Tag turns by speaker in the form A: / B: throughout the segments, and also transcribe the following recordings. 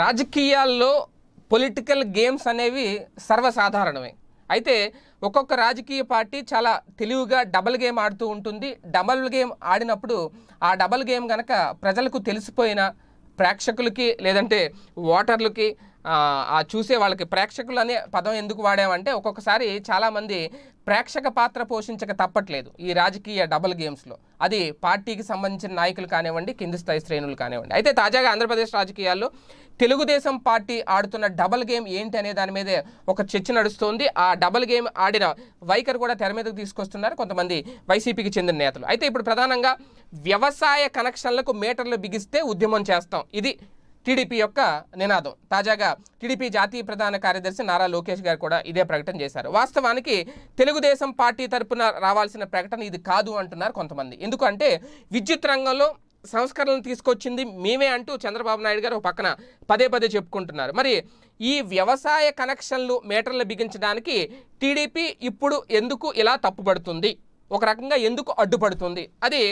A: రాజకీయాల్లో political games అనేవి సర్వసాధారణమే అయితే ఒక్కొక్క రాజకీయ పార్టీ చాలా తెలివిగా డబల్ గేమ్ ఆడుతూ ఉంటుంది డబల్ గేమ్ ఆడినప్పుడు ఆ డబల్ గేమ్ కనుక ప్రజలకు తెలిసిపోయిన ప్రేక్షకులకి లేదంటే ఓటర్లకి ఆ చూసే వాళ్ళకి ప్రేక్షకులు అనే పదం ఎందుకు వాడామంటే ఒక్కొక్కసారి చాలామంది ప్రేక్షక పాత్ర పోషించక తప్పట్లేదు ఈ రాజకీయ డబల్ గేమ్స్లో అది పార్టీకి సంబంధించిన నాయకులు కానివ్వండి కింది స్థాయి శ్రేణులు కానివ్వండి అయితే తాజాగా ఆంధ్రప్రదేశ్ రాజకీయాల్లో తెలుగుదేశం పార్టీ ఆడుతున్న డబల్ గేమ్ ఏంటి అనే దాని మీదే ఒక చర్చ నడుస్తోంది ఆ డబల్ గేమ్ ఆడిన వైఖరు కూడా తెర మీదకు తీసుకొస్తున్నారు కొంతమంది వైసీపీకి చెందిన నేతలు అయితే ఇప్పుడు ప్రధానంగా వ్యవసాయ కనెక్షన్లకు మీటర్లు బిగిస్తే ఉద్యమం చేస్తాం ఇది టీడీపీ యొక్క నినాదం తాజాగా టీడీపీ జాతీయ ప్రధాన కార్యదర్శి నారా లోకేష్ గారు కూడా ఇదే ప్రకటన చేశారు వాస్తవానికి తెలుగుదేశం పార్టీ తరపున రావాల్సిన ప్రకటన ఇది కాదు అంటున్నారు కొంతమంది ఎందుకంటే విద్యుత్ రంగంలో సంస్కరణలు తీసుకొచ్చింది మేమే అంటూ చంద్రబాబు నాయుడు గారు పక్కన పదే పదే చెప్పుకుంటున్నారు మరి ఈ వ్యవసాయ కనెక్షన్లు మీటర్లు బిగించడానికి టీడీపీ ఇప్పుడు ఎందుకు ఇలా తప్పుపడుతుంది ఒక రకంగా ఎందుకు అడ్డుపడుతుంది అది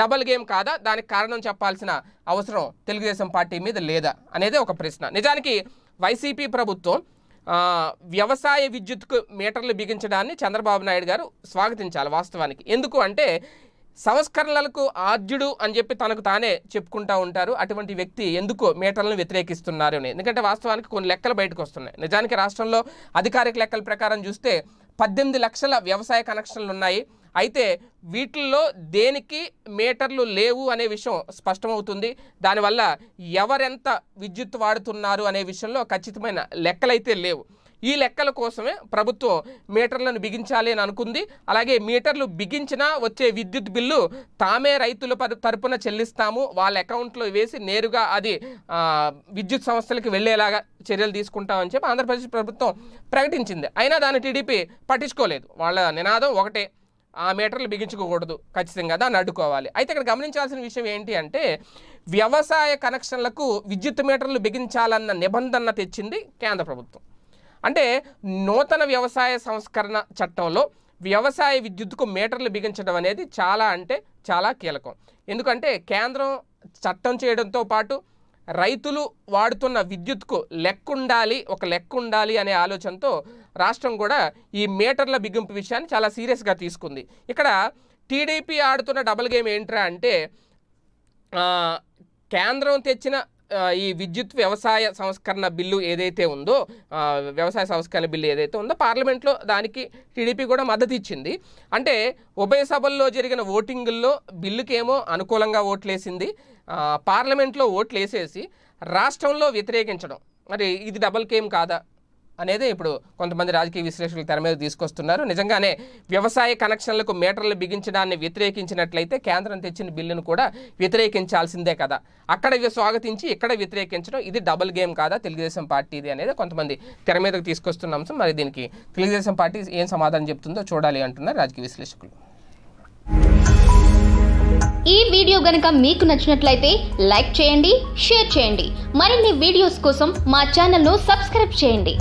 A: డబల్ గేమ్ కాదా దానికి కారణం చెప్పాల్సిన అవసరం తెలుగుదేశం పార్టీ మీద లేదా అనేది ఒక ప్రశ్న నిజానికి వైసీపీ ప్రభుత్వం వ్యవసాయ విద్యుత్కు మీటర్లు బిగించడాన్ని చంద్రబాబు నాయుడు గారు స్వాగతించాలి వాస్తవానికి ఎందుకు అంటే సంస్కరణలకు ఆద్యుడు అని చెప్పి తనకు తానే చెప్పుకుంటూ ఉంటారు అటువంటి వ్యక్తి ఎందుకు మీటర్లను వ్యతిరేకిస్తున్నారు అని ఎందుకంటే వాస్తవానికి కొన్ని లెక్కలు బయటకు వస్తున్నాయి నిజానికి రాష్ట్రంలో అధికారిక లెక్కల ప్రకారం చూస్తే పద్దెనిమిది లక్షల వ్యవసాయ కనెక్షన్లు ఉన్నాయి అయితే వీటిల్లో దేనికి మీటర్లు లేవు అనే విషయం స్పష్టమవుతుంది దానివల్ల ఎవరెంత విద్యుత్ వాడుతున్నారు అనే విషయంలో ఖచ్చితమైన లెక్కలైతే లేవు ఈ లెక్కల కోసమే ప్రభుత్వం మీటర్లను బిగించాలి అని అనుకుంది అలాగే మీటర్లు బిగించినా వచ్చే విద్యుత్ బిల్లు తామే రైతుల తరపున చెల్లిస్తాము వాళ్ళ అకౌంట్లో వేసి నేరుగా అది విద్యుత్ సంస్థలకు వెళ్ళేలాగా చర్యలు తీసుకుంటామని చెప్పి ఆంధ్రప్రదేశ్ ప్రభుత్వం ప్రకటించింది అయినా దాన్ని టీడీపీ పట్టించుకోలేదు వాళ్ళ నినాదం ఒకటే ఆ మీటర్లు బిగించుకోకూడదు ఖచ్చితంగా దాన్ని అడ్డుకోవాలి అయితే ఇక్కడ గమనించాల్సిన విషయం ఏంటి అంటే వ్యవసాయ కనెక్షన్లకు విద్యుత్ మీటర్లు బిగించాలన్న నిబంధన తెచ్చింది కేంద్ర ప్రభుత్వం అంటే నూతన వ్యవసాయ సంస్కరణ చట్టంలో వ్యవసాయ విద్యుత్కు మీటర్లు బిగించడం అనేది చాలా అంటే చాలా కీలకం ఎందుకంటే కేంద్రం చట్టం చేయడంతో పాటు రైతులు వాడుతున్న విద్యుత్కు లెక్కుండాలి ఒక లెక్కుండాలి అనే ఆలోచనతో రాష్ట్రం కూడా ఈ మీటర్ల బిగింపు విషయాన్ని చాలా సీరియస్గా తీసుకుంది ఇక్కడ టీడీపీ ఆడుతున్న డబల్ గేమ్ ఏంట్రా అంటే కేంద్రం తెచ్చిన ఈ విద్యుత్ వ్యవసాయ సంస్కరణ బిల్లు ఏదైతే ఉందో వ్యవసాయ సంస్కరణ బిల్లు ఏదైతే ఉందో పార్లమెంట్లో దానికి టీడీపీ కూడా మద్దతు ఇచ్చింది అంటే ఉభయ సభల్లో జరిగిన ఓటింగుల్లో బిల్లుకేమో అనుకూలంగా ఓట్లేసింది పార్లమెంట్లో ఓట్లు వేసేసి రాష్ట్రంలో వ్యతిరేకించడం మరి ఇది డబల్ కేమ్ కాదా అనేది ఇప్పుడు కొంతమంది రాజకీయ విశ్లేషకులు తెర మీద తీసుకొస్తున్నారు నిజంగానే వ్యవసాయ కనెక్షన్లకు మీటర్లు బిగించడాన్ని వ్యతిరేకించినట్లయితే కేంద్రం తెచ్చిన బిల్లును కూడా వ్యతిరేకించాల్సిందే కదా అక్కడ స్వాగతించి ఇక్కడ వ్యతిరేకించడం ఇది డబుల్ గేమ్ కాదా తెలుగుదేశం పార్టీది అనేది కొంతమంది తెర మీదకు తీసుకొస్తున్న అంశం మరి దీనికి తెలుగుదేశం పార్టీ ఏం సమాధానం చెప్తుందో చూడాలి అంటున్నారు రాజకీయ విశ్లేషకులు ఈ వీడియో గనక మీకు నచ్చినట్లయితే లైక్ చేయండి షేర్ చేయండి మరిన్ని వీడియోస్ కోసం మా ఛానల్ను సబ్స్క్రైబ్ చేయండి